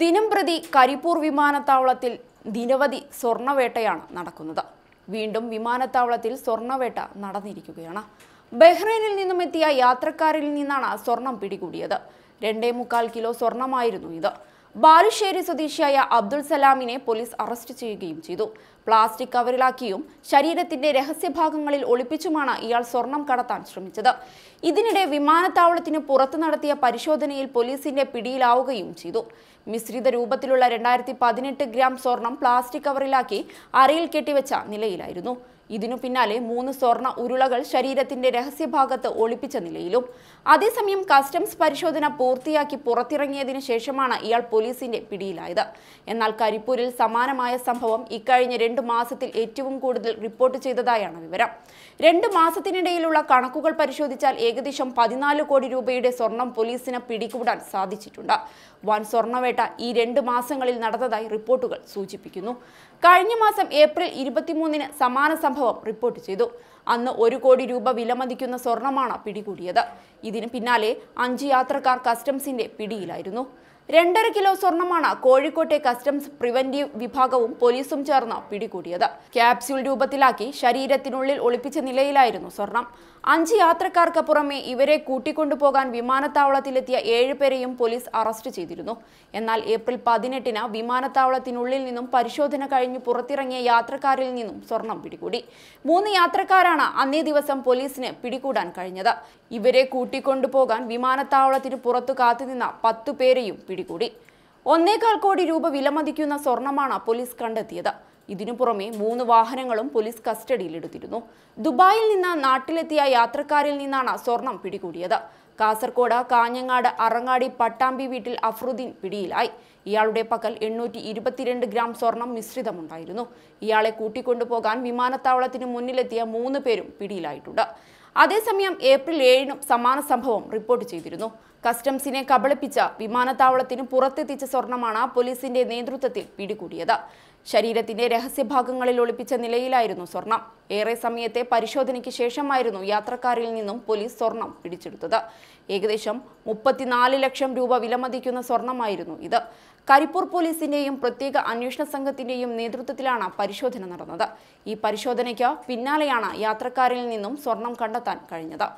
ദിനം പ്രതി കരിപ്പൂർ വിമാനത്താവളത്തിൽ നിരവധി സ്വർണ്ണവേട്ടയാണ് നടക്കുന്നത് വീണ്ടും വിമാനത്താവളത്തിൽ സ്വർണ്ണവേട്ട നടന്നിരിക്കുകയാണ് ബഹ്റൈനിൽ നിന്നും എത്തിയ യാത്രക്കാരിൽ നിന്നാണ് സ്വർണം പിടികൂടിയത് രണ്ടേ മുക്കാൽ കിലോ സ്വർണമായിരുന്നു ഇത് ബാലുശ്ശേരി സ്വദേശിയായ അബ്ദുൾ സലാമിനെ പോലീസ് അറസ്റ്റ് ചെയ്യുകയും ചെയ്തു പ്ലാസ്റ്റിക് കവറിലാക്കിയും ശരീരത്തിന്റെ രഹസ്യഭാഗങ്ങളിൽ ഒളിപ്പിച്ചുമാണ് ഇയാൾ സ്വർണം കടത്താൻ ശ്രമിച്ചത് ഇതിനിടെ വിമാനത്താവളത്തിന് പുറത്തു നടത്തിയ പരിശോധനയിൽ പോലീസിന്റെ പിടിയിലാവുകയും ചെയ്തു മിശ്രിത രൂപത്തിലുള്ള രണ്ടായിരത്തി പതിനെട്ട് ഗ്രാം സ്വർണം പ്ലാസ്റ്റിക് കവറിലാക്കി അറയിൽ കെട്ടിവെച്ച നിലയിലായിരുന്നു ഇതിനു പിന്നാലെ മൂന്ന് സ്വർണ ഉരുളകൾ ശരീരത്തിന്റെ രഹസ്യഭാഗത്ത് ഒളിപ്പിച്ച നിലയിലും അതേസമയം കസ്റ്റംസ് പരിശോധന പൂർത്തിയാക്കി പുറത്തിറങ്ങിയതിനു ശേഷമാണ് ഇയാൾ പോലീസിന്റെ പിടിയിലായത് എന്നാൽ കരിപ്പൂരിൽ സമാനമായ സംഭവം ഇക്കഴിഞ്ഞ രണ്ട് മാസത്തിൽ ഏറ്റവും കൂടുതൽ റിപ്പോർട്ട് ചെയ്തതായാണ് വിവരം രണ്ട് മാസത്തിനിടയിലുള്ള കണക്കുകൾ പരിശോധിച്ചാൽ ഏകദേശം പതിനാല് കോടി രൂപയുടെ സ്വർണം പോലീസിന് പിടികൂടാൻ സാധിച്ചിട്ടുണ്ട് വൻ സ്വർണവേട്ട ഈ രണ്ട് മാസങ്ങളിൽ നടന്നതായി റിപ്പോർട്ടുകൾ സൂചിപ്പിക്കുന്നു കഴിഞ്ഞ മാസം ഏപ്രിൽ ഇരുപത്തിമൂന്നിന് സമാന സംഭവം റിപ്പോർട്ട് ചെയ്തു അന്ന് ഒരു കോടി രൂപ വിലമതിക്കുന്ന സ്വർണമാണ് പിടികൂടിയത് ഇതിന് പിന്നാലെ അഞ്ച് യാത്രക്കാർ കസ്റ്റംസിന്റെ പിടിയിലായിരുന്നു രണ്ടര കിലോ സ്വർണമാണ് കോഴിക്കോട്ടെ കസ്റ്റംസ് പ്രിവന്റീവ് വിഭാഗവും പോലീസും ചേർന്ന് പിടികൂടിയത് ക്യാപ്സ്യൂൾ രൂപത്തിലാക്കി ശരീരത്തിനുള്ളിൽ ഒളിപ്പിച്ച നിലയിലായിരുന്നു സ്വർണം അഞ്ച് യാത്രക്കാർക്ക് പുറമെ ഇവരെ കൂട്ടിക്കൊണ്ടുപോകാൻ വിമാനത്താവളത്തിലെത്തിയ ഏഴുപേരെയും പോലീസ് അറസ്റ്റ് ചെയ്തിരുന്നു എന്നാൽ ഏപ്രിൽ പതിനെട്ടിന് വിമാനത്താവളത്തിനുള്ളിൽ നിന്നും പരിശോധന കഴിഞ്ഞ് പുറത്തിറങ്ങിയ യാത്രക്കാരിൽ നിന്നും സ്വർണം പിടികൂടി മൂന്ന് യാത്രക്കാരാണ് അന്നേ ദിവസം പോലീസിന് പിടികൂടാൻ കഴിഞ്ഞത് ഇവരെ കൂട്ടിക്കൊണ്ടുപോകാൻ വിമാനത്താവളത്തിന് പുറത്തു കാത്തുനിന്ന പത്തു പേരെയും പിടികൂടി ഒന്നേകാൽ കോടി രൂപ വിലമതിക്കുന്ന സ്വർണമാണ് പോലീസ് കണ്ടെത്തിയത് ഇതിനു പുറമെ മൂന്ന് വാഹനങ്ങളും പോലീസ് കസ്റ്റഡിയിലെടുത്തിരുന്നു ദുബായിൽ നിന്ന് നാട്ടിലെത്തിയ യാത്രക്കാരിൽ നിന്നാണ് സ്വർണം പിടികൂടിയത് കാസർകോട് കാഞ്ഞങ്ങാട് അറങ്ങാടി പട്ടാമ്പി വീട്ടിൽ അഫ്രുദ്ദീൻ പിടിയിലായി ഇയാളുടെ പക്കൽ എണ്ണൂറ്റി ഇരുപത്തിരണ്ട് ഗ്രാം സ്വർണം മിശ്രിതമുണ്ടായിരുന്നു ഇയാളെ കൂട്ടിക്കൊണ്ടുപോകാൻ വിമാനത്താവളത്തിന് മുന്നിലെത്തിയ മൂന്ന് പേരും പിടിയിലായിട്ടുണ്ട് അതേസമയം ഏപ്രിൽ ഏഴിനും സമാന സംഭവം റിപ്പോർട്ട് ചെയ്തിരുന്നു കസ്റ്റംസിനെ കബളിപ്പിച്ച വിമാനത്താവളത്തിന് പുറത്തെത്തിച്ച സ്വർണമാണ് പോലീസിന്റെ നേതൃത്വത്തിൽ പിടികൂടിയത് ശരീരത്തിന്റെ രഹസ്യഭാഗങ്ങളിൽ ഒളിപ്പിച്ച നിലയിലായിരുന്നു സ്വർണം ഏറെ സമയത്തെ പരിശോധനയ്ക്ക് ശേഷമായിരുന്നു യാത്രക്കാരിൽ നിന്നും പോലീസ് സ്വർണം പിടിച്ചെടുത്തത് ഏകദേശം മുപ്പത്തിനാല് ലക്ഷം രൂപ വിലമതിക്കുന്ന സ്വർണമായിരുന്നു ഇത് കരിപ്പൂർ പോലീസിന്റെയും പ്രത്യേക അന്വേഷണ സംഘത്തിന്റെയും നേതൃത്വത്തിലാണ് പരിശോധന നടന്നത് ഈ പരിശോധനയ്ക്ക് പിന്നാലെയാണ് യാത്രക്കാരിൽ നിന്നും സ്വർണം കണ്ടെത്താൻ കഴിഞ്ഞത്